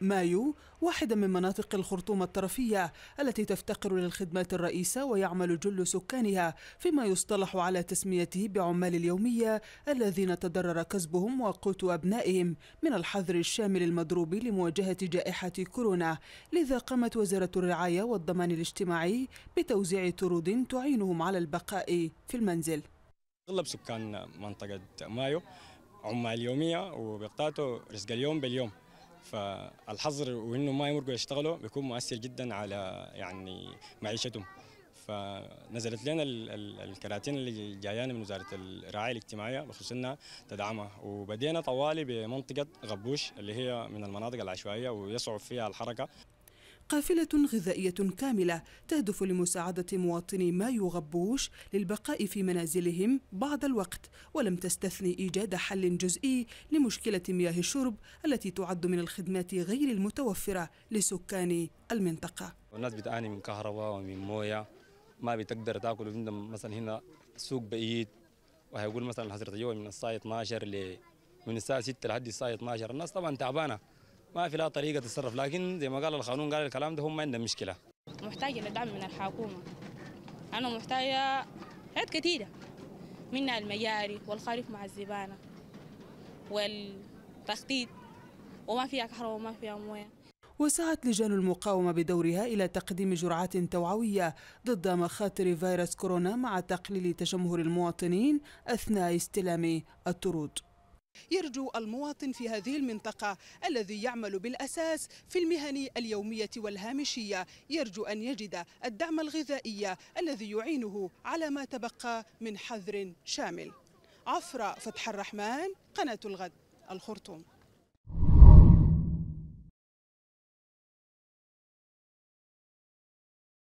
مايو واحدة من مناطق الخرطوم الطرفية التي تفتقر للخدمات الرئيسة ويعمل جل سكانها فيما يصطلح على تسميته بعمال اليومية الذين تضرر كسبهم وقوت أبنائهم من الحظر الشامل المضروب لمواجهة جائحة كورونا لذا قامت وزارة الرعاية والضمان الاجتماعي بتوزيع طرود تعينهم على البقاء في المنزل أغلب سكان منطقة مايو عمال يومية وبيقطعوا رزق اليوم باليوم فالحظر وانه ما يمرقوا يشتغلوا بيكون مؤثر جدا على يعني معيشتهم فنزلت لنا الكراتين اللي جايانا من وزاره الرعايه الاجتماعيه بخصوص انها تدعمها وبدينا طوالي بمنطقه غبوش اللي هي من المناطق العشوائيه ويصعب فيها الحركه قافلة غذائية كاملة تهدف لمساعدة مواطني ما يغبوش للبقاء في منازلهم بعض الوقت ولم تستثني إيجاد حل جزئي لمشكلة مياه الشرب التي تعد من الخدمات غير المتوفرة لسكان المنطقة الناس بتعاني من كهرباء ومن موية ما بتقدر تاكل عندنا مثلا هنا سوق بعيد وهيقول مثلا حضرت يوم من الساعة 12 ل من الساعة 6 لحد الساعة 12 الناس طبعا تعبانة ما في لا طريقه تتصرف لكن زي ما قال القانون قال الكلام ده هم ما عندهم مشكله محتاجه لدعم من الحكومه انا محتاجه حاجات كثيره منها المياري والخريف مع الزبانه والتخطيط وما فيها كهرباء وما فيها مويه وسعت لجان المقاومة بدورها إلى تقديم جرعات توعوية ضد مخاطر فيروس كورونا مع تقليل تجمهر المواطنين أثناء استلام الطرود يرجو المواطن في هذه المنطقة الذي يعمل بالأساس في المهن اليومية والهامشية يرجو أن يجد الدعم الغذائي الذي يعينه على ما تبقى من حذر شامل عفرة فتح الرحمن قناة الغد الخرطوم